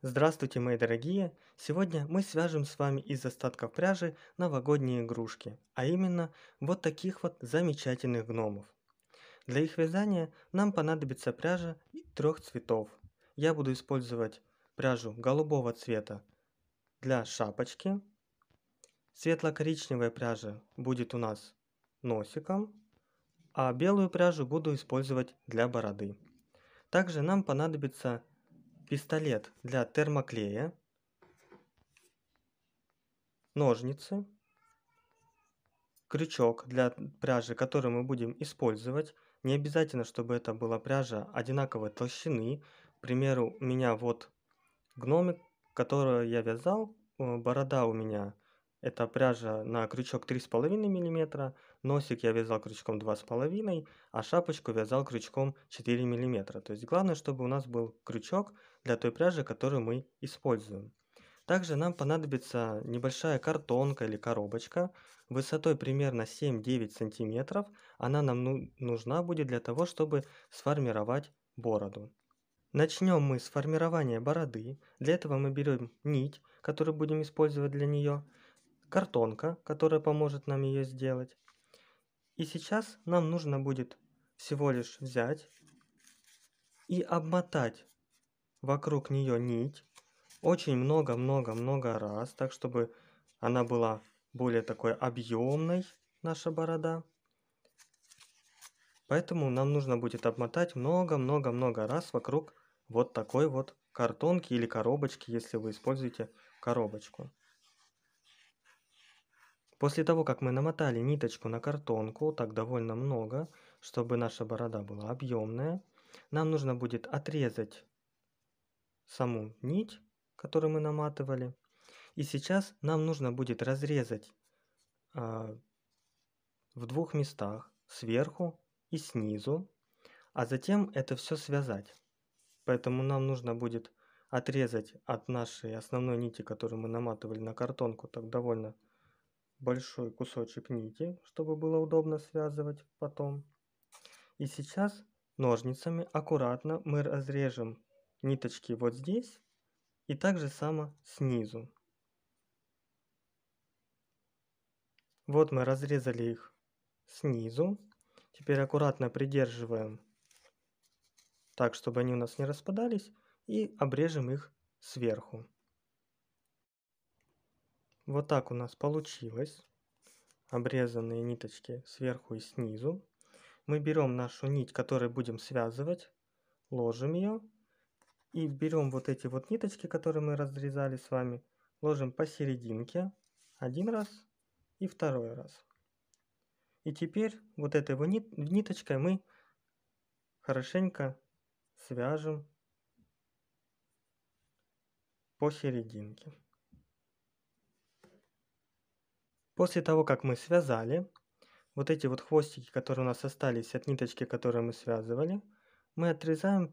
Здравствуйте, мои дорогие! Сегодня мы свяжем с вами из остатков пряжи новогодние игрушки, а именно вот таких вот замечательных гномов. Для их вязания нам понадобится пряжа трех цветов. Я буду использовать пряжу голубого цвета для шапочки. Светло-коричневая пряжа будет у нас носиком, а белую пряжу буду использовать для бороды. Также нам понадобится пистолет для термоклея, ножницы, крючок для пряжи, который мы будем использовать. Не обязательно, чтобы это была пряжа одинаковой толщины. К примеру, у меня вот гномик, который я вязал, э, борода у меня это пряжа на крючок 3,5 мм, носик я вязал крючком 2,5, а шапочку вязал крючком 4 мм. То есть главное, чтобы у нас был крючок для той пряжи, которую мы используем. Также нам понадобится небольшая картонка или коробочка высотой примерно 7-9 см. Она нам ну, нужна будет для того, чтобы сформировать бороду. Начнем мы с формирования бороды. Для этого мы берем нить, которую будем использовать для нее картонка, которая поможет нам ее сделать. И сейчас нам нужно будет всего лишь взять и обмотать вокруг нее нить очень много-много-много раз, так чтобы она была более такой объемной, наша борода. Поэтому нам нужно будет обмотать много-много-много раз вокруг вот такой вот картонки или коробочки, если вы используете коробочку. После того, как мы намотали ниточку на картонку, так довольно много, чтобы наша борода была объемная, нам нужно будет отрезать саму нить, которую мы наматывали. И сейчас нам нужно будет разрезать э, в двух местах, сверху и снизу, а затем это все связать. Поэтому нам нужно будет отрезать от нашей основной нити, которую мы наматывали на картонку, так довольно много большой кусочек нити, чтобы было удобно связывать потом. И сейчас ножницами аккуратно мы разрежем ниточки вот здесь и так же само снизу. Вот мы разрезали их снизу. Теперь аккуратно придерживаем так, чтобы они у нас не распадались и обрежем их сверху. Вот так у нас получилось. Обрезанные ниточки сверху и снизу. Мы берем нашу нить, которую будем связывать, ложим ее. И берем вот эти вот ниточки, которые мы разрезали с вами, ложим посерединке один раз и второй раз. И теперь вот этой вот нит ниточкой мы хорошенько свяжем посерединке. После того, как мы связали, вот эти вот хвостики, которые у нас остались от ниточки, которую мы связывали, мы отрезаем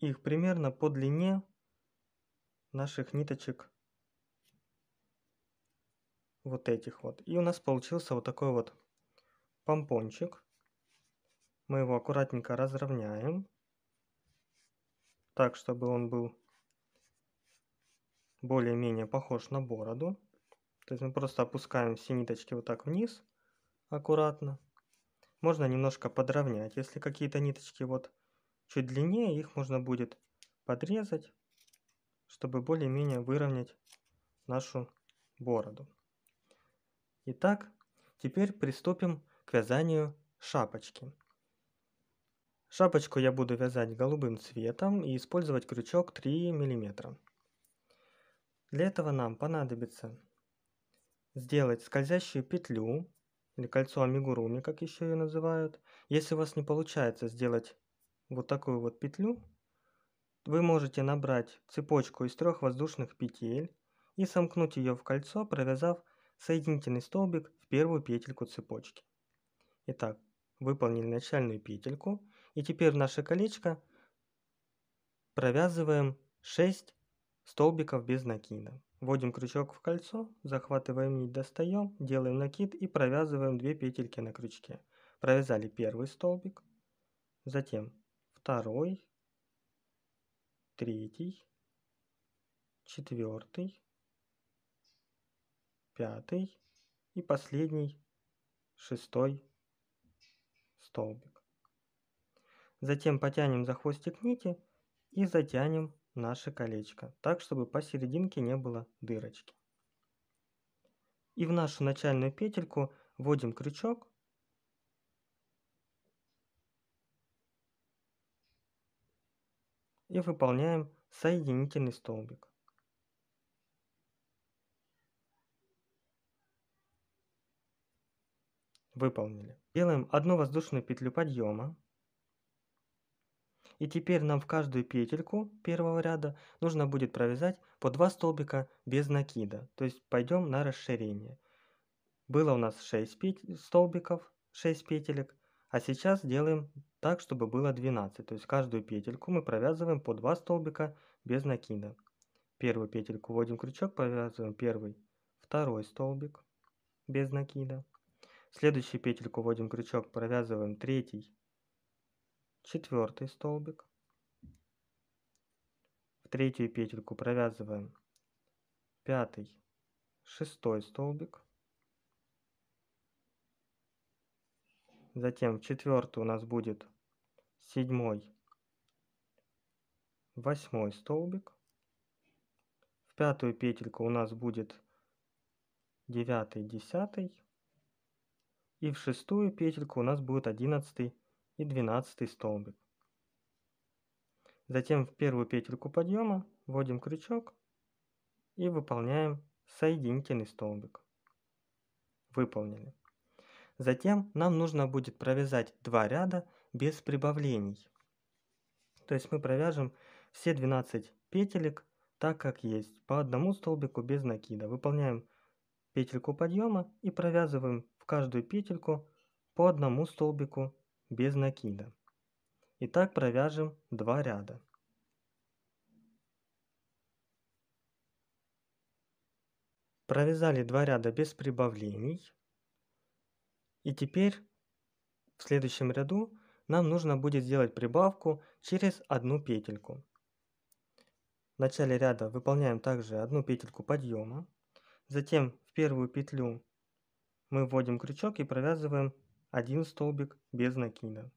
их примерно по длине наших ниточек вот этих вот. И у нас получился вот такой вот помпончик. Мы его аккуратненько разровняем, так, чтобы он был более-менее похож на бороду. То есть мы просто опускаем все ниточки вот так вниз, аккуратно. Можно немножко подровнять. Если какие-то ниточки вот чуть длиннее, их можно будет подрезать, чтобы более-менее выровнять нашу бороду. Итак, теперь приступим к вязанию шапочки. Шапочку я буду вязать голубым цветом и использовать крючок 3 мм. Для этого нам понадобится сделать скользящую петлю, или кольцо амигуруми, как еще ее называют. Если у вас не получается сделать вот такую вот петлю, вы можете набрать цепочку из трех воздушных петель и сомкнуть ее в кольцо, провязав соединительный столбик в первую петельку цепочки. Итак, выполнили начальную петельку и теперь в наше колечко провязываем 6 столбиков без накида. Вводим крючок в кольцо, захватываем нить, достаем, делаем накид и провязываем две петельки на крючке. Провязали первый столбик, затем второй, третий, четвертый, пятый и последний, шестой столбик. Затем потянем за хвостик нити и затянем наше колечко, так чтобы посерединке не было дырочки. И в нашу начальную петельку вводим крючок. И выполняем соединительный столбик. Выполнили. Делаем одну воздушную петлю подъема. И теперь нам в каждую петельку первого ряда нужно будет провязать по 2 столбика без накида. То есть пойдем на расширение. Было у нас 6 петель, столбиков, 6 петелек, а сейчас делаем так, чтобы было 12. То есть каждую петельку мы провязываем по 2 столбика без накида. Первую петельку вводим крючок, провязываем первый, второй столбик без накида. следующую петельку вводим крючок, провязываем третий, четвертый столбик. В третью петельку провязываем пятый, шестой столбик. Затем в четвертую у нас будет седьмой, восьмой столбик. В пятую петельку у нас будет девятый, десятый. И в шестую петельку у нас будет одиннадцатый, и 12 столбик. Затем в первую петельку подъема вводим крючок и выполняем соединительный столбик. Выполнили. Затем нам нужно будет провязать два ряда без прибавлений. То есть мы провяжем все 12 петелек так как есть, по одному столбику без накида. Выполняем петельку подъема и провязываем в каждую петельку по одному столбику без накида. Итак, провяжем два ряда. Провязали два ряда без прибавлений. И теперь в следующем ряду нам нужно будет сделать прибавку через одну петельку. В начале ряда выполняем также одну петельку подъема. Затем в первую петлю мы вводим крючок и провязываем 1 столбик без накида.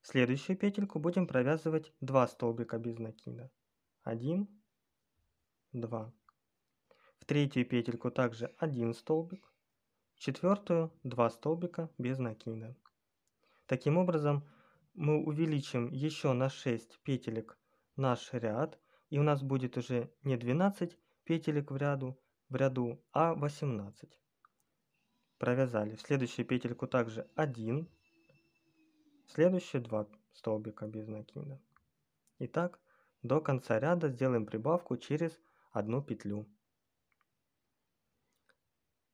следующую петельку будем провязывать 2 столбика без накида. 1, 2. В третью петельку также 1 столбик, в четвертую 2 столбика без накида. Таким образом, мы увеличим еще на 6 петелек наш ряд, и у нас будет уже не 12 петелек в ряду, в ряду, а 18 провязали. В следующую петельку также 1, следующие два столбика без накида. И так до конца ряда сделаем прибавку через одну петлю.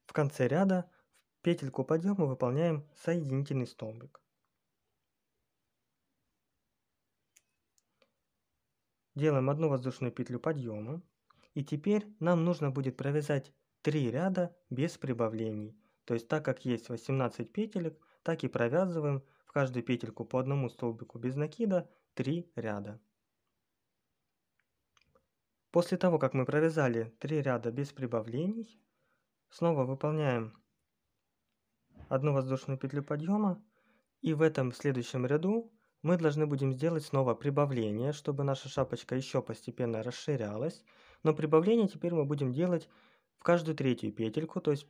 В конце ряда в петельку подъема выполняем соединительный столбик. Делаем одну воздушную петлю подъема. И теперь нам нужно будет провязать 3 ряда без прибавлений – то есть так как есть 18 петелек, так и провязываем в каждую петельку по одному столбику без накида 3 ряда. После того, как мы провязали 3 ряда без прибавлений, снова выполняем одну воздушную петлю подъема, и в этом следующем ряду мы должны будем сделать снова прибавление, чтобы наша шапочка еще постепенно расширялась, но прибавление теперь мы будем делать в каждую третью петельку, то есть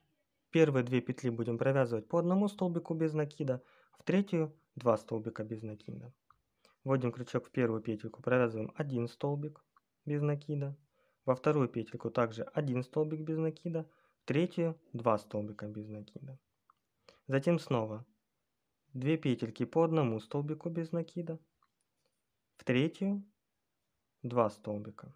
первые две петли будем провязывать по одному столбику без накида, в третью два столбика без накида. Вводим крючок в первую петельку, провязываем один столбик без накида, во вторую петельку также один столбик без накида, в третью два столбика без накида. Затем снова две петельки по одному столбику без накида, в третью два столбика.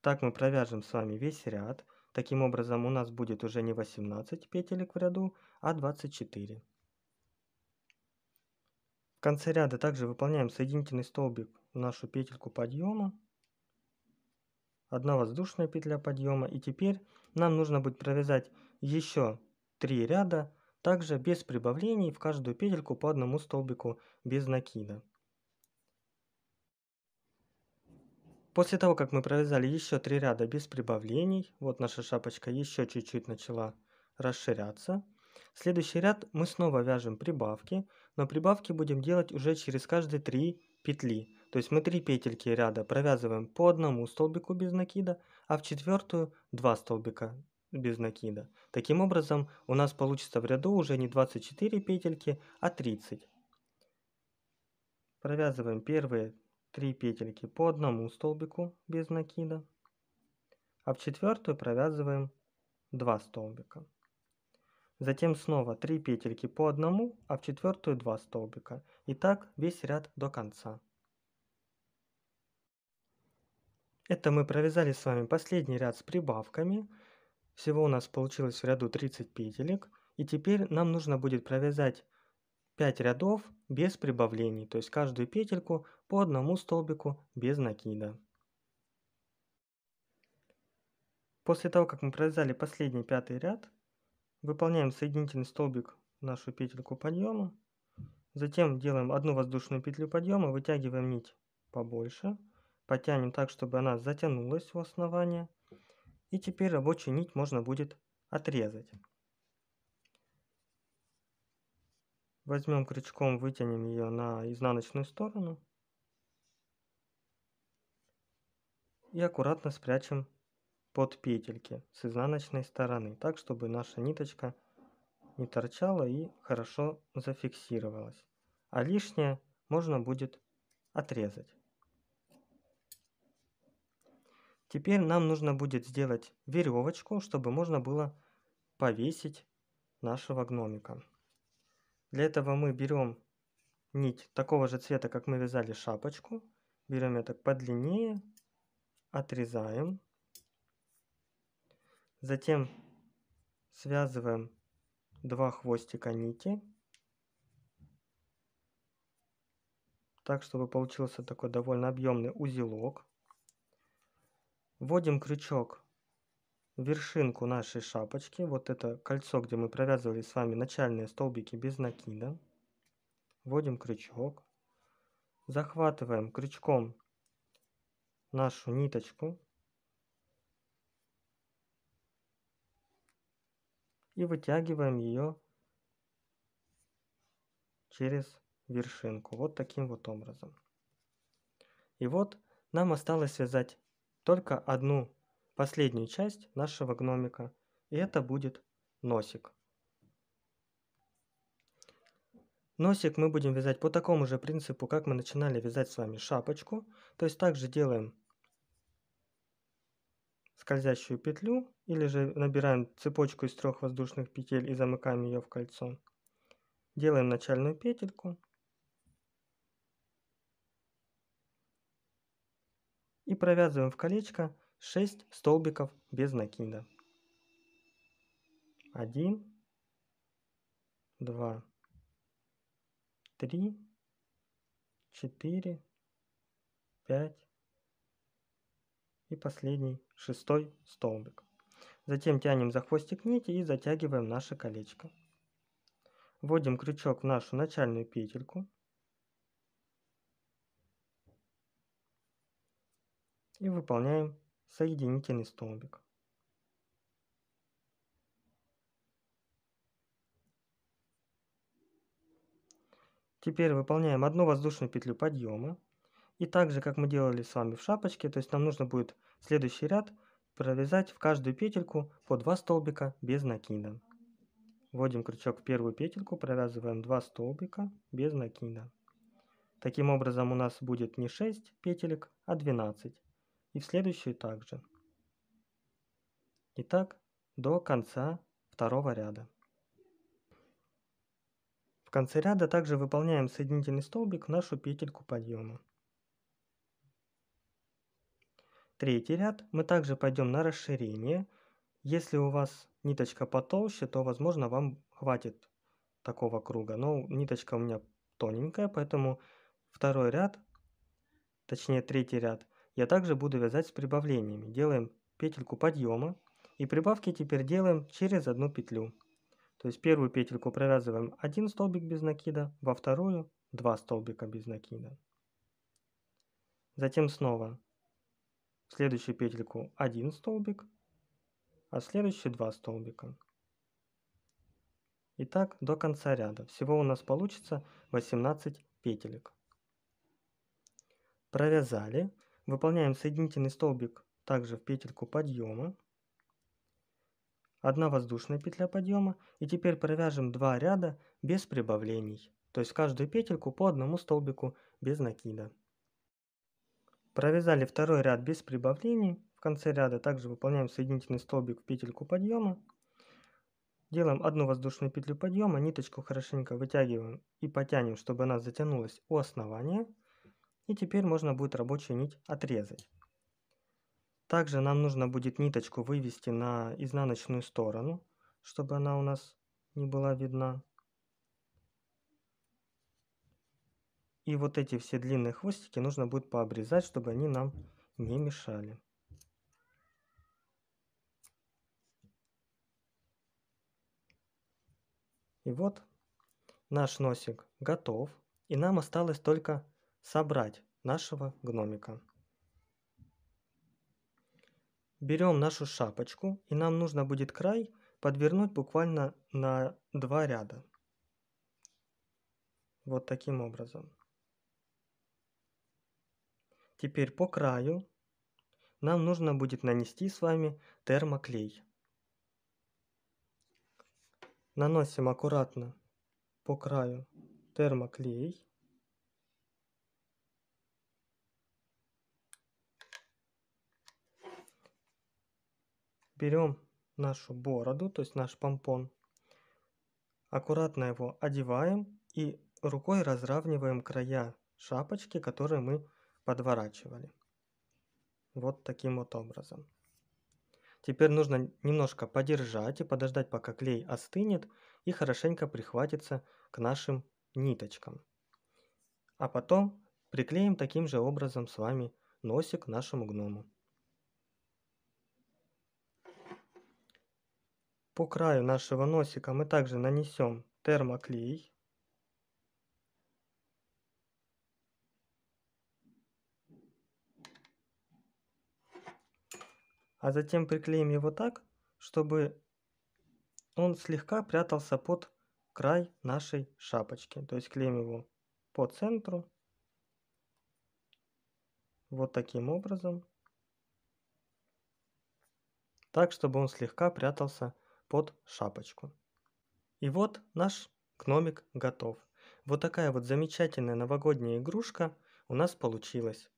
Так мы провяжем с вами весь ряд – Таким образом, у нас будет уже не 18 петелек в ряду, а 24. В конце ряда также выполняем соединительный столбик в нашу петельку подъема. Одна воздушная петля подъема. И теперь нам нужно будет провязать еще 3 ряда, также без прибавлений в каждую петельку по одному столбику без накида. После того, как мы провязали еще три ряда без прибавлений, вот наша шапочка еще чуть-чуть начала расширяться. Следующий ряд мы снова вяжем прибавки, но прибавки будем делать уже через каждые три петли. То есть мы три петельки ряда провязываем по одному столбику без накида, а в четвертую два столбика без накида. Таким образом у нас получится в ряду уже не 24 петельки, а 30. Провязываем первые 3 петельки по одному столбику без накида, а в четвертую провязываем 2 столбика. Затем снова 3 петельки по одному, а в четвертую 2 столбика. И так весь ряд до конца. Это мы провязали с вами последний ряд с прибавками. Всего у нас получилось в ряду 30 петелек. И теперь нам нужно будет провязать 5 рядов без прибавлений, то есть каждую петельку по одному столбику без накида. После того, как мы провязали последний пятый ряд, выполняем соединительный столбик нашу петельку подъема, затем делаем одну воздушную петлю подъема, вытягиваем нить побольше, потянем так, чтобы она затянулась в основание, и теперь рабочую нить можно будет отрезать. Возьмем крючком, вытянем ее на изнаночную сторону. И аккуратно спрячем под петельки с изнаночной стороны, так чтобы наша ниточка не торчала и хорошо зафиксировалась. А лишнее можно будет отрезать. Теперь нам нужно будет сделать веревочку, чтобы можно было повесить нашего гномика. Для этого мы берем нить такого же цвета, как мы вязали шапочку. Берем ее так подлиннее, отрезаем. Затем связываем два хвостика нити. Так, чтобы получился такой довольно объемный узелок. Вводим крючок вершинку нашей шапочки, вот это кольцо, где мы провязывали с вами начальные столбики без накида. Вводим крючок. Захватываем крючком нашу ниточку. И вытягиваем ее через вершинку. Вот таким вот образом. И вот нам осталось связать только одну последнюю часть нашего гномика, и это будет носик. Носик мы будем вязать по такому же принципу, как мы начинали вязать с вами шапочку. То есть также делаем скользящую петлю, или же набираем цепочку из трех воздушных петель и замыкаем ее в кольцо. Делаем начальную петельку. И провязываем в колечко 6 столбиков без накида. 1, 2, 3, 4, 5 и последний шестой столбик. Затем тянем за хвостик нити и затягиваем наше колечко. Вводим крючок в нашу начальную петельку. И выполняем соединительный столбик. Теперь выполняем одну воздушную петлю подъема. И так же, как мы делали с вами в шапочке, то есть нам нужно будет следующий ряд провязать в каждую петельку по 2 столбика без накида. Вводим крючок в первую петельку, провязываем 2 столбика без накида. Таким образом у нас будет не 6 петелек, а 12 и в следующую также. Итак, до конца второго ряда. В конце ряда также выполняем соединительный столбик в нашу петельку подъема. Третий ряд мы также пойдем на расширение. Если у вас ниточка потолще, то возможно вам хватит такого круга. Но ниточка у меня тоненькая, поэтому второй ряд, точнее третий ряд, я также буду вязать с прибавлениями. Делаем петельку подъема и прибавки теперь делаем через одну петлю. То есть первую петельку провязываем один столбик без накида, во вторую два столбика без накида. Затем снова в следующую петельку один столбик, а в следующую два столбика. И так до конца ряда. Всего у нас получится 18 петелек. Провязали. Выполняем соединительный столбик также в петельку подъема. Одна воздушная петля подъема. И теперь провяжем два ряда без прибавлений. То есть каждую петельку по одному столбику без накида. Провязали второй ряд без прибавлений. В конце ряда также выполняем соединительный столбик в петельку подъема. Делаем одну воздушную петлю подъема, ниточку хорошенько вытягиваем и потянем, чтобы она затянулась у основания. И теперь можно будет рабочую нить отрезать. Также нам нужно будет ниточку вывести на изнаночную сторону, чтобы она у нас не была видна. И вот эти все длинные хвостики нужно будет пообрезать, чтобы они нам не мешали. И вот наш носик готов. И нам осталось только собрать нашего гномика. Берем нашу шапочку, и нам нужно будет край подвернуть буквально на два ряда. Вот таким образом. Теперь по краю нам нужно будет нанести с вами термоклей. Наносим аккуратно по краю термоклей. берем нашу бороду, то есть наш помпон, аккуратно его одеваем и рукой разравниваем края шапочки, которые мы подворачивали. Вот таким вот образом. Теперь нужно немножко подержать и подождать, пока клей остынет и хорошенько прихватится к нашим ниточкам. А потом приклеим таким же образом с вами носик нашему гному. По краю нашего носика мы также нанесем термоклей. А затем приклеим его так, чтобы он слегка прятался под край нашей шапочки. То есть клеим его по центру. Вот таким образом. Так, чтобы он слегка прятался под шапочку. И вот наш гномик готов. Вот такая вот замечательная новогодняя игрушка у нас получилась.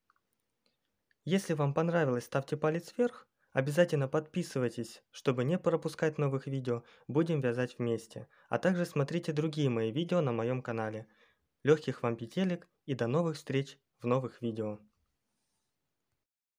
Если вам понравилось, ставьте палец вверх, обязательно подписывайтесь, чтобы не пропускать новых видео, будем вязать вместе. А также смотрите другие мои видео на моем канале. Легких вам петелек и до новых встреч в новых видео.